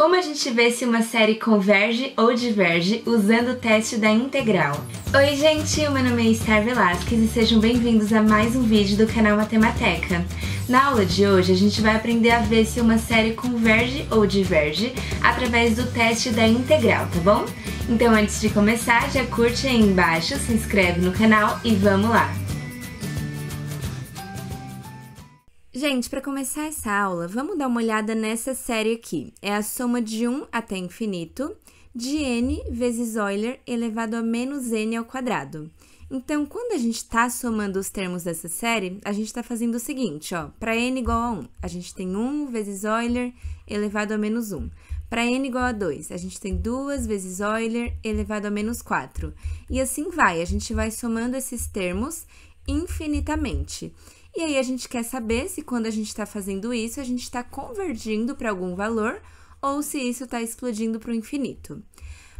como a gente vê se uma série converge ou diverge usando o teste da integral. Oi gente, meu nome é Esther Velasquez e sejam bem-vindos a mais um vídeo do canal Matemateca. Na aula de hoje a gente vai aprender a ver se uma série converge ou diverge através do teste da integral, tá bom? Então antes de começar, já curte aí embaixo, se inscreve no canal e vamos lá! Gente, para começar essa aula, vamos dar uma olhada nessa série aqui. É a soma de 1 até infinito de n vezes Euler elevado a menos n ao quadrado. Então, quando a gente está somando os termos dessa série, a gente está fazendo o seguinte, ó. Para n igual a 1, a gente tem 1 vezes Euler elevado a menos 1. Para n igual a 2, a gente tem 2 vezes Euler elevado a menos 4. E assim vai, a gente vai somando esses termos infinitamente. E aí a gente quer saber se quando a gente está fazendo isso, a gente está convergindo para algum valor ou se isso está explodindo para o infinito.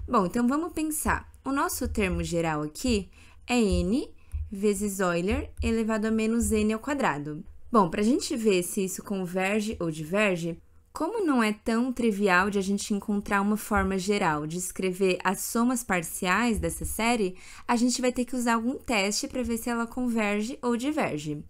Bom, então vamos pensar. O nosso termo geral aqui é n vezes Euler elevado a menos n ao quadrado. Bom, para a gente ver se isso converge ou diverge, como não é tão trivial de a gente encontrar uma forma geral de escrever as somas parciais dessa série, a gente vai ter que usar algum teste para ver se ela converge ou diverge.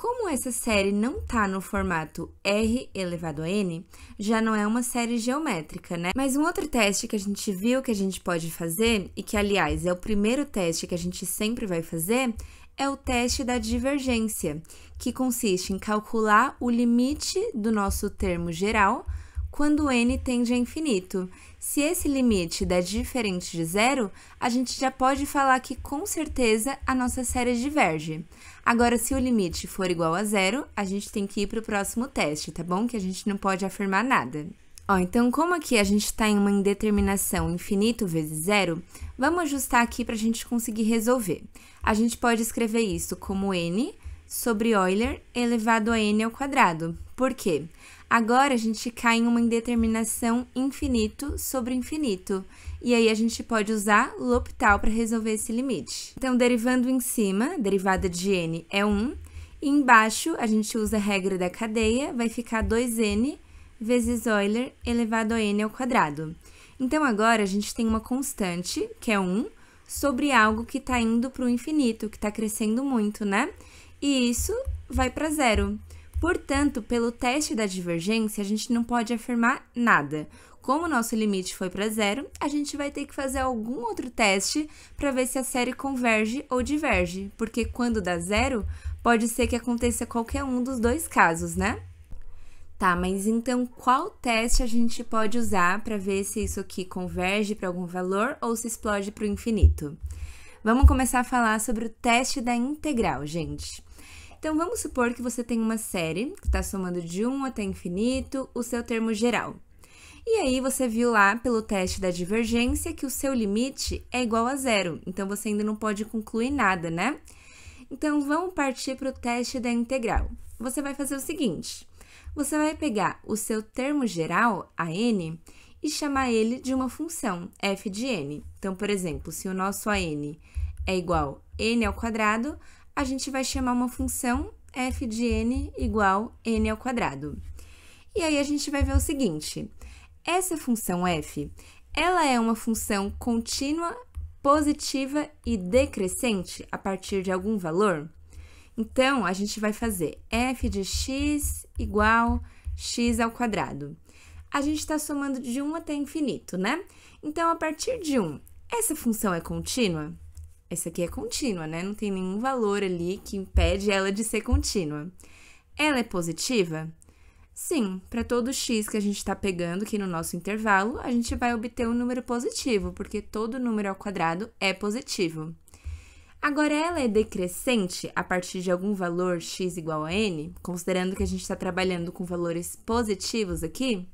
Como essa série não está no formato R elevado a N, já não é uma série geométrica, né? Mas um outro teste que a gente viu que a gente pode fazer, e que, aliás, é o primeiro teste que a gente sempre vai fazer, é o teste da divergência, que consiste em calcular o limite do nosso termo geral quando n tende a infinito. Se esse limite der diferente de zero, a gente já pode falar que com certeza a nossa série diverge. Agora, se o limite for igual a zero, a gente tem que ir para o próximo teste, tá bom? Que a gente não pode afirmar nada. Ó, então, como aqui a gente está em uma indeterminação infinito vezes zero, vamos ajustar aqui para a gente conseguir resolver. A gente pode escrever isso como n sobre Euler elevado a n ao quadrado. Por quê? Agora a gente cai em uma indeterminação infinito sobre infinito e aí a gente pode usar L'Hopital para resolver esse limite. Então, derivando em cima, derivada de n é 1, e embaixo a gente usa a regra da cadeia, vai ficar 2n vezes Euler elevado a n ao quadrado. Então, agora a gente tem uma constante, que é 1, sobre algo que está indo para o infinito, que está crescendo muito, né? E isso vai para zero. Portanto, pelo teste da divergência, a gente não pode afirmar nada. Como o nosso limite foi para zero, a gente vai ter que fazer algum outro teste para ver se a série converge ou diverge, porque quando dá zero, pode ser que aconteça qualquer um dos dois casos, né? Tá, mas então qual teste a gente pode usar para ver se isso aqui converge para algum valor ou se explode para o infinito? Vamos começar a falar sobre o teste da integral, gente. Então vamos supor que você tem uma série que está somando de 1 até infinito o seu termo geral. E aí você viu lá pelo teste da divergência que o seu limite é igual a zero, então você ainda não pode concluir nada, né? Então vamos partir para o teste da integral. Você vai fazer o seguinte: você vai pegar o seu termo geral, a n, e chamar ele de uma função f de n. Então, por exemplo, se o nosso a n é igual a n ao quadrado, a gente vai chamar uma função f de n igual n ao quadrado. E aí a gente vai ver o seguinte, essa função f, ela é uma função contínua, positiva e decrescente a partir de algum valor? Então, a gente vai fazer f de x igual x ao quadrado. A gente está somando de 1 até infinito, né? Então, a partir de 1, essa função é contínua? essa aqui é contínua, né? Não tem nenhum valor ali que impede ela de ser contínua. Ela é positiva? Sim, para todo x que a gente está pegando aqui no nosso intervalo, a gente vai obter um número positivo, porque todo número ao quadrado é positivo. Agora, ela é decrescente a partir de algum valor x igual a n, considerando que a gente está trabalhando com valores positivos aqui?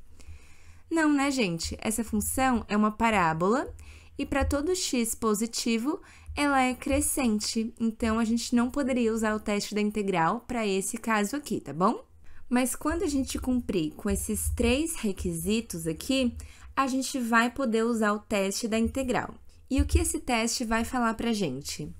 Não, né, gente? Essa função é uma parábola e para todo x positivo, ela é crescente, então a gente não poderia usar o teste da integral para esse caso aqui, tá bom? Mas quando a gente cumprir com esses três requisitos aqui, a gente vai poder usar o teste da integral. E o que esse teste vai falar para a gente?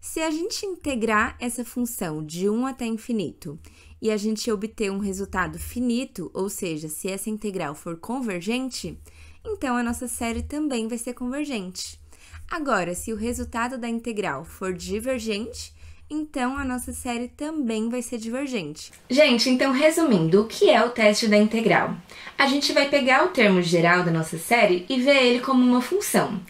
Se a gente integrar essa função de 1 até infinito e a gente obter um resultado finito, ou seja, se essa integral for convergente, então a nossa série também vai ser convergente. Agora, se o resultado da integral for divergente, então a nossa série também vai ser divergente. Gente, então resumindo, o que é o teste da integral? A gente vai pegar o termo geral da nossa série e ver ele como uma função.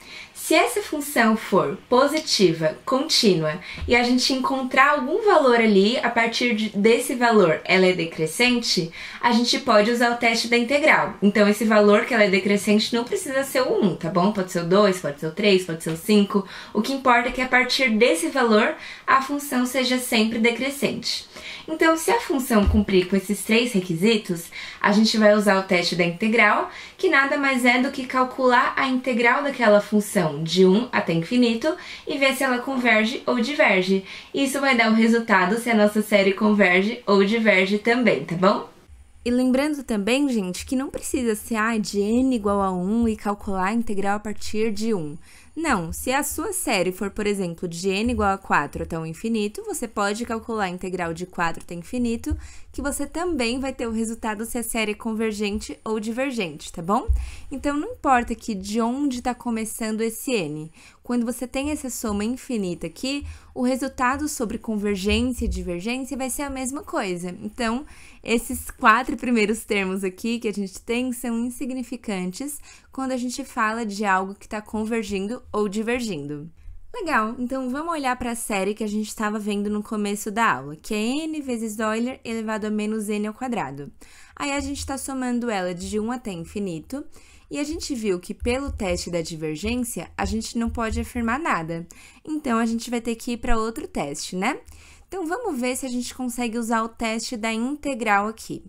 Se essa função for positiva, contínua e a gente encontrar algum valor ali, a partir de, desse valor ela é decrescente, a gente pode usar o teste da integral. Então, esse valor que ela é decrescente não precisa ser o 1, tá bom? Pode ser o 2, pode ser o 3, pode ser o 5. O que importa é que a partir desse valor a função seja sempre decrescente. Então, se a função cumprir com esses três requisitos, a gente vai usar o teste da integral, que nada mais é do que calcular a integral daquela função então, de 1 até infinito e ver se ela converge ou diverge. Isso vai dar o um resultado se a nossa série converge ou diverge também, tá bom? E lembrando também, gente, que não precisa ser ah, de n igual a 1 e calcular a integral a partir de 1. Não, se a sua série for, por exemplo, de n igual a 4 até o infinito, você pode calcular a integral de 4 até infinito, que você também vai ter o resultado se a série é convergente ou divergente, tá bom? Então não importa que de onde está começando esse n quando você tem essa soma infinita aqui, o resultado sobre convergência e divergência vai ser a mesma coisa. Então, esses quatro primeiros termos aqui que a gente tem são insignificantes quando a gente fala de algo que está convergindo ou divergindo. Legal, então vamos olhar para a série que a gente estava vendo no começo da aula, que é n vezes Euler elevado a menos n ao quadrado. Aí a gente está somando ela de 1 até infinito, e a gente viu que pelo teste da divergência, a gente não pode afirmar nada. Então a gente vai ter que ir para outro teste, né? Então vamos ver se a gente consegue usar o teste da integral aqui.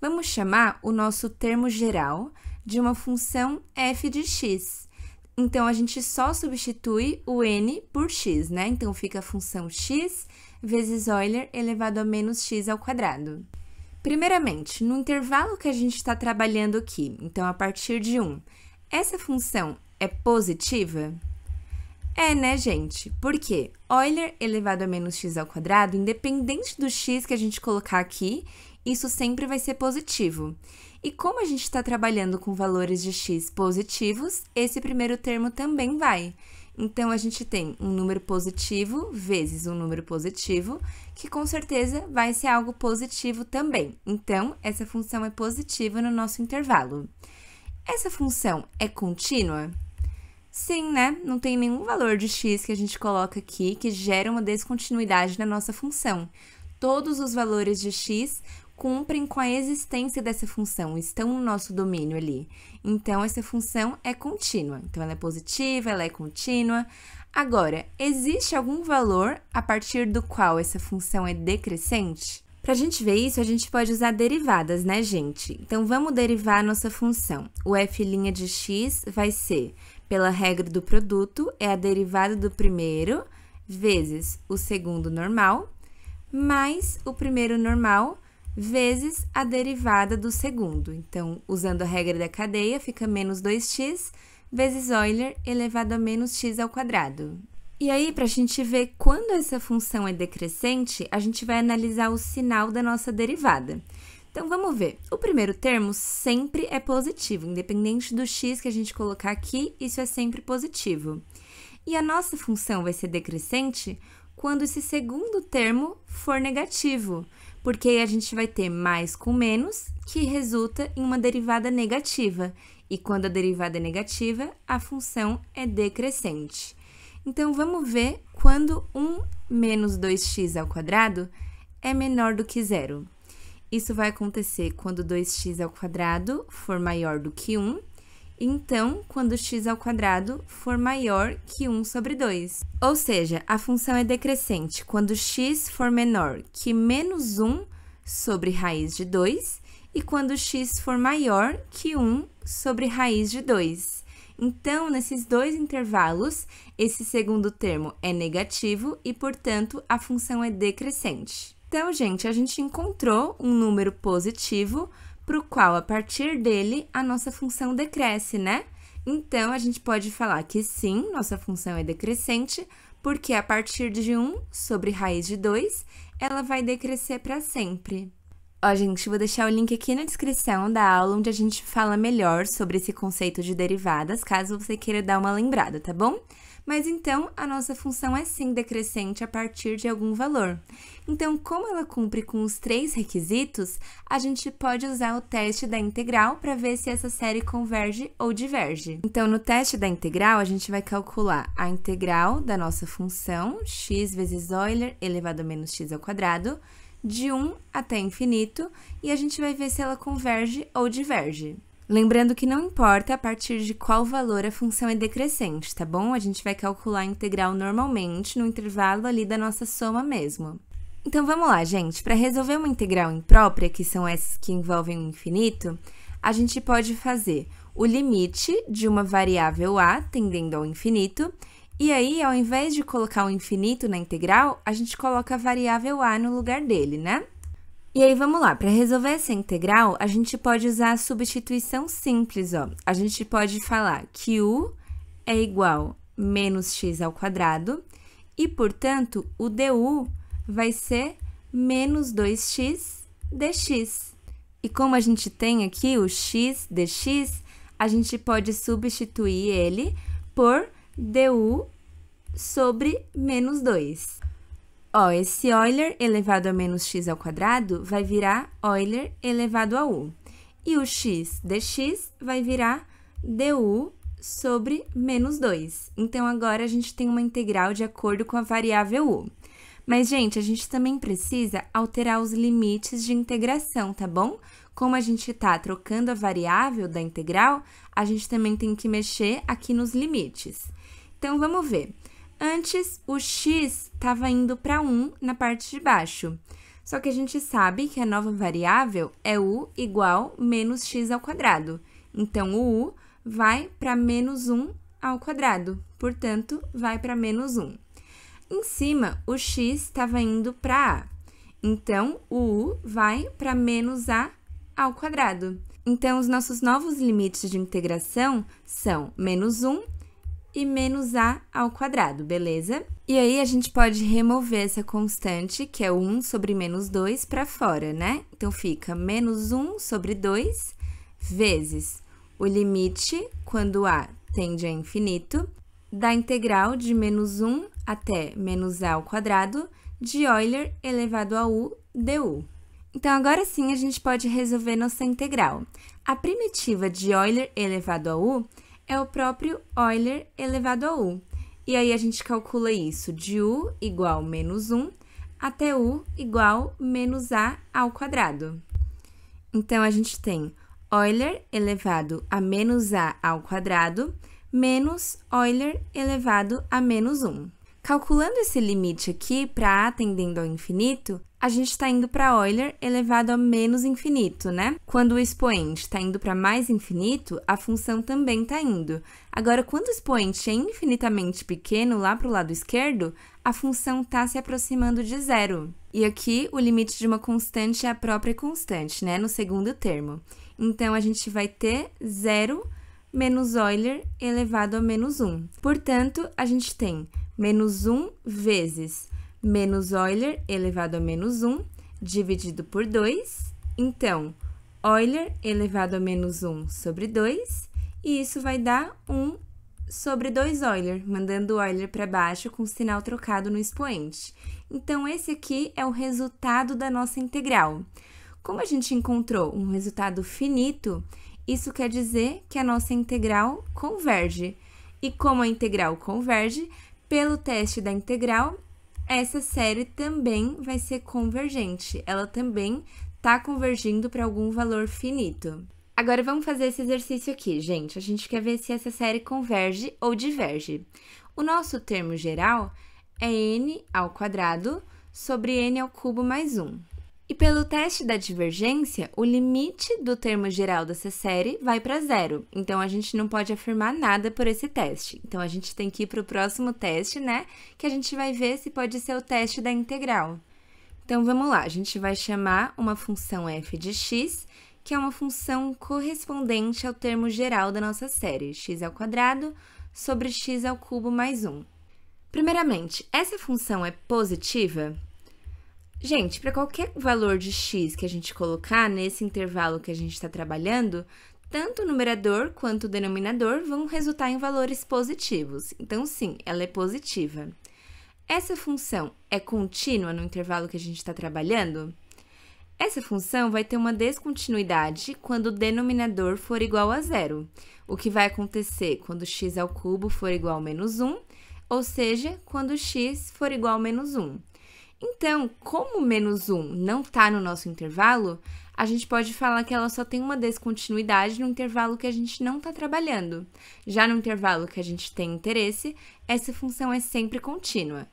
Vamos chamar o nosso termo geral de uma função f de x. Então, a gente só substitui o n por x, né? Então, fica a função x vezes Euler elevado a menos x ao quadrado. Primeiramente, no intervalo que a gente está trabalhando aqui, então a partir de 1, essa função é positiva? É, né, gente? Por quê? Euler elevado a menos x ao quadrado, independente do x que a gente colocar aqui, isso sempre vai ser positivo. E como a gente está trabalhando com valores de x positivos, esse primeiro termo também vai. Então, a gente tem um número positivo vezes um número positivo que com certeza vai ser algo positivo também. Então, essa função é positiva no nosso intervalo. Essa função é contínua? Sim, né? Não tem nenhum valor de x que a gente coloca aqui que gera uma descontinuidade na nossa função. Todos os valores de x cumprem com a existência dessa função, estão no nosso domínio ali. Então, essa função é contínua. Então, ela é positiva, ela é contínua. Agora, existe algum valor a partir do qual essa função é decrescente? Para a gente ver isso, a gente pode usar derivadas, né, gente? Então, vamos derivar a nossa função. O f' de x vai ser, pela regra do produto, é a derivada do primeiro vezes o segundo normal, mais o primeiro normal vezes a derivada do segundo. Então, usando a regra da cadeia, fica menos 2x vezes Euler elevado a menos x ao quadrado. E aí, para a gente ver quando essa função é decrescente, a gente vai analisar o sinal da nossa derivada. Então, vamos ver. O primeiro termo sempre é positivo, independente do x que a gente colocar aqui, isso é sempre positivo. E a nossa função vai ser decrescente quando esse segundo termo for negativo, porque aí a gente vai ter mais com menos, que resulta em uma derivada negativa e quando a derivada é negativa, a função é decrescente. Então vamos ver quando 1 menos 2x ao quadrado é menor do que zero. Isso vai acontecer quando 2x ao quadrado for maior do que 1, então quando x ao quadrado for maior que 1 sobre 2. Ou seja, a função é decrescente quando x for menor que menos 1 sobre raiz de 2 e quando x for maior que 1 sobre raiz de 2. Então, nesses dois intervalos, esse segundo termo é negativo e, portanto, a função é decrescente. Então, gente, a gente encontrou um número positivo para o qual, a partir dele, a nossa função decresce, né? Então, a gente pode falar que sim, nossa função é decrescente, porque a partir de 1 sobre raiz de 2, ela vai decrescer para sempre. Ó, gente, vou deixar o link aqui na descrição da aula onde a gente fala melhor sobre esse conceito de derivadas, caso você queira dar uma lembrada, tá bom? Mas então, a nossa função é sim decrescente a partir de algum valor. Então, como ela cumpre com os três requisitos, a gente pode usar o teste da integral para ver se essa série converge ou diverge. Então, no teste da integral, a gente vai calcular a integral da nossa função x vezes Euler elevado a menos x ao quadrado de 1 até infinito, e a gente vai ver se ela converge ou diverge. Lembrando que não importa a partir de qual valor a função é decrescente, tá bom? A gente vai calcular a integral normalmente no intervalo ali da nossa soma mesmo. Então vamos lá, gente. Para resolver uma integral imprópria, que são essas que envolvem o infinito, a gente pode fazer o limite de uma variável a tendendo ao infinito e aí, ao invés de colocar o infinito na integral, a gente coloca a variável a no lugar dele, né? E aí, vamos lá. Para resolver essa integral, a gente pode usar a substituição simples, ó. A gente pode falar que u é igual a menos x ao quadrado e, portanto, o du vai ser menos 2x dx. E como a gente tem aqui o x dx, a gente pode substituir ele por du sobre menos 2. Ó, esse Euler elevado a menos x ao quadrado vai virar Euler elevado a u. E o x dx vai virar du sobre menos 2. Então, agora a gente tem uma integral de acordo com a variável u. Mas, gente, a gente também precisa alterar os limites de integração, tá bom? Como a gente está trocando a variável da integral, a gente também tem que mexer aqui nos limites. Então vamos ver. Antes o x estava indo para 1 na parte de baixo. Só que a gente sabe que a nova variável é u igual menos x ao quadrado. Então o u vai para menos 1 ao quadrado, portanto, vai para menos 1. Em cima, o x estava indo para a. Então, o u vai para menos a ao quadrado. Então, os nossos novos limites de integração são menos 1 e menos a ao quadrado, beleza? E aí a gente pode remover essa constante, que é 1 sobre menos 2, para fora, né? Então fica menos 1 sobre 2 vezes o limite, quando a tende a infinito, da integral de menos 1 até menos a ao quadrado de Euler elevado a u du. Então, agora sim, a gente pode resolver nossa integral. A primitiva de Euler elevado a u é o próprio Euler elevado a U. E aí a gente calcula isso de U igual menos 1 até U igual menos A ao quadrado. Então, a gente tem Euler elevado a menos A ao quadrado menos Euler elevado a menos 1. Calculando esse limite aqui para A tendendo ao infinito, a gente está indo para Euler elevado a menos infinito, né? Quando o expoente está indo para mais infinito, a função também está indo. Agora, quando o expoente é infinitamente pequeno lá para o lado esquerdo, a função está se aproximando de zero. E aqui, o limite de uma constante é a própria constante, né? No segundo termo. Então, a gente vai ter zero menos Euler elevado a menos 1. Portanto, a gente tem menos 1 vezes menos Euler elevado a menos 1 dividido por 2. Então, Euler elevado a menos 1 sobre 2, e isso vai dar 1 sobre 2 Euler, mandando Euler para baixo com o sinal trocado no expoente. Então, esse aqui é o resultado da nossa integral. Como a gente encontrou um resultado finito, isso quer dizer que a nossa integral converge. E como a integral converge, pelo teste da integral, essa série também vai ser convergente. Ela também está convergindo para algum valor finito. Agora vamos fazer esse exercício aqui, gente. A gente quer ver se essa série converge ou diverge. O nosso termo geral é n ao quadrado sobre n ao cubo mais 1. E pelo teste da divergência, o limite do termo geral dessa série vai para zero. Então a gente não pode afirmar nada por esse teste. Então a gente tem que ir para o próximo teste, né? Que a gente vai ver se pode ser o teste da integral. Então vamos lá, a gente vai chamar uma função f de x, que é uma função correspondente ao termo geral da nossa série, x ao quadrado sobre x ao cubo mais 1. Primeiramente, essa função é positiva? Gente, para qualquer valor de x que a gente colocar nesse intervalo que a gente está trabalhando, tanto o numerador quanto o denominador vão resultar em valores positivos. Então, sim, ela é positiva. Essa função é contínua no intervalo que a gente está trabalhando? Essa função vai ter uma descontinuidade quando o denominador for igual a zero, o que vai acontecer quando x ao cubo for igual a menos 1, ou seja, quando x for igual a menos 1. Então, como menos um não está no nosso intervalo, a gente pode falar que ela só tem uma descontinuidade no intervalo que a gente não está trabalhando. Já no intervalo que a gente tem interesse, essa função é sempre contínua.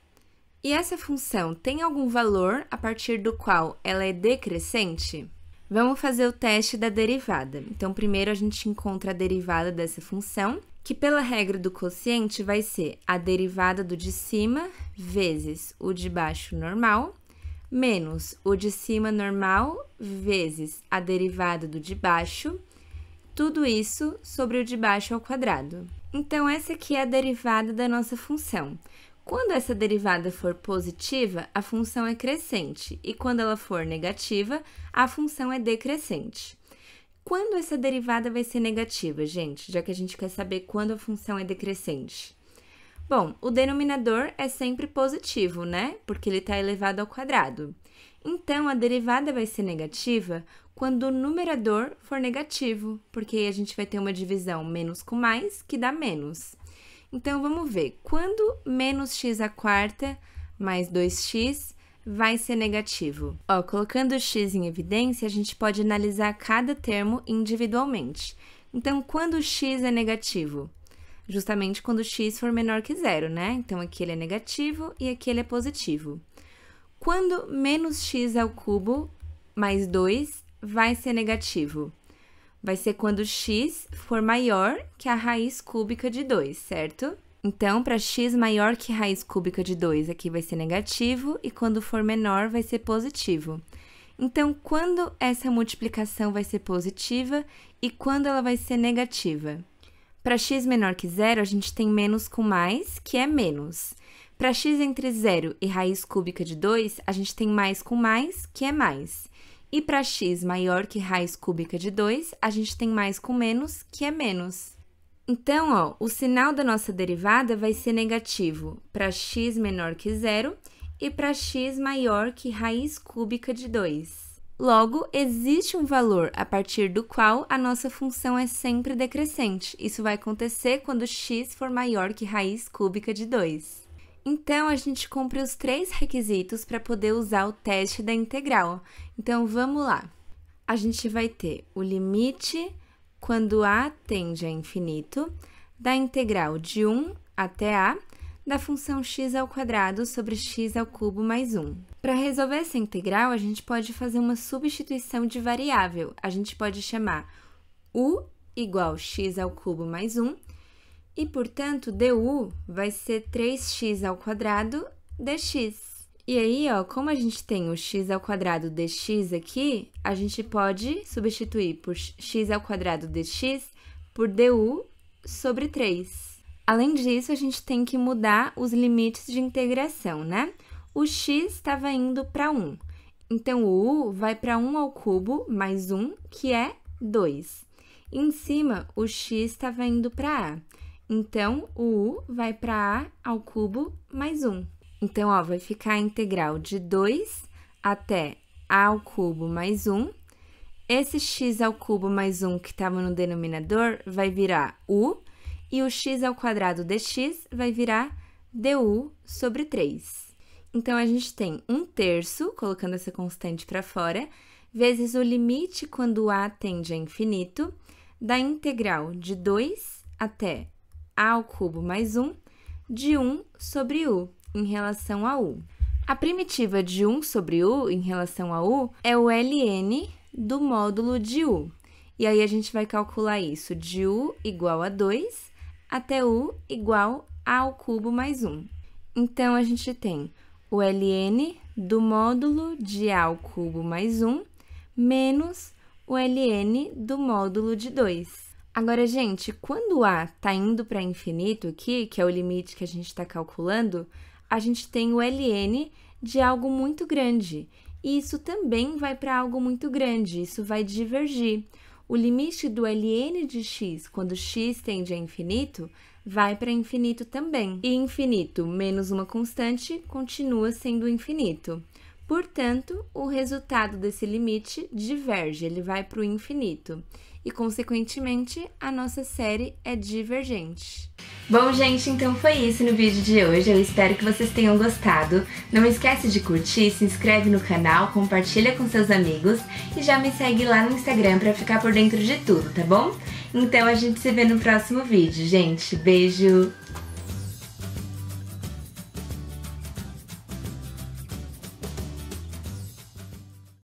E essa função tem algum valor a partir do qual ela é decrescente? Vamos fazer o teste da derivada. Então, primeiro a gente encontra a derivada dessa função que pela regra do quociente vai ser a derivada do de cima vezes o de baixo normal, menos o de cima normal vezes a derivada do de baixo, tudo isso sobre o de baixo ao quadrado. Então, essa aqui é a derivada da nossa função. Quando essa derivada for positiva, a função é crescente, e quando ela for negativa, a função é decrescente. Quando essa derivada vai ser negativa, gente? Já que a gente quer saber quando a função é decrescente. Bom, o denominador é sempre positivo, né? Porque ele está elevado ao quadrado. Então, a derivada vai ser negativa quando o numerador for negativo, porque aí a gente vai ter uma divisão menos com mais, que dá menos. Então, vamos ver. Quando menos x a quarta mais 2x vai ser negativo. Ó, colocando o x em evidência, a gente pode analisar cada termo individualmente. Então, quando o x é negativo? Justamente quando o x for menor que zero, né? Então, aqui ele é negativo e aqui ele é positivo. Quando menos x ao é cubo mais 2 vai ser negativo? Vai ser quando x for maior que a raiz cúbica de 2, certo? Então, para x maior que raiz cúbica de 2, aqui vai ser negativo, e quando for menor, vai ser positivo. Então, quando essa multiplicação vai ser positiva e quando ela vai ser negativa? Para x menor que zero, a gente tem menos com mais, que é menos. Para x entre zero e raiz cúbica de 2, a gente tem mais com mais, que é mais. E para x maior que raiz cúbica de 2, a gente tem mais com menos, que é menos. Então, ó, o sinal da nossa derivada vai ser negativo para x menor que zero e para x maior que raiz cúbica de 2. Logo, existe um valor a partir do qual a nossa função é sempre decrescente. Isso vai acontecer quando x for maior que raiz cúbica de 2. Então, a gente cumpre os três requisitos para poder usar o teste da integral. Então, vamos lá. A gente vai ter o limite quando a tende a infinito, da integral de 1 até a da função x ao quadrado sobre x ao cubo mais 1. Para resolver essa integral, a gente pode fazer uma substituição de variável. A gente pode chamar u igual x ao cubo mais 1 e, portanto, du vai ser 3x ao quadrado dx. E aí, ó, como a gente tem o x ao quadrado dx aqui, a gente pode substituir por x ao quadrado dx por du sobre 3. Além disso, a gente tem que mudar os limites de integração, né? O x estava indo para 1. Então, o u vai para 1 ao cubo mais 1, que é 2. Em cima, o x estava indo para a. Então, o u vai para a ao cubo mais 1. Então, ó, vai ficar a integral de 2 até a ao cubo mais 1. Esse x ao cubo mais 1 que estava no denominador vai virar u, e o x ao quadrado dx vai virar du sobre 3. Então, a gente tem 1 terço, colocando essa constante para fora, vezes o limite quando a tende a infinito, da integral de 2 até a ao cubo mais 1, de 1 sobre u em relação a U. A primitiva de 1 sobre U em relação a U é o ln do módulo de U. E aí a gente vai calcular isso de U igual a 2 até U igual a ao cubo mais 1. Então, a gente tem o ln do módulo de A ao cubo mais 1 menos o ln do módulo de 2. Agora, gente, quando A está indo para infinito aqui, que é o limite que a gente está calculando, a gente tem o LN de algo muito grande. E isso também vai para algo muito grande, isso vai divergir. O limite do ln de x, quando x tende a infinito, vai para infinito também. E infinito menos uma constante continua sendo infinito. Portanto, o resultado desse limite diverge, ele vai para o infinito e, consequentemente, a nossa série é divergente. Bom, gente, então foi isso no vídeo de hoje. Eu espero que vocês tenham gostado. Não esquece de curtir, se inscreve no canal, compartilha com seus amigos e já me segue lá no Instagram para ficar por dentro de tudo, tá bom? Então a gente se vê no próximo vídeo, gente. Beijo!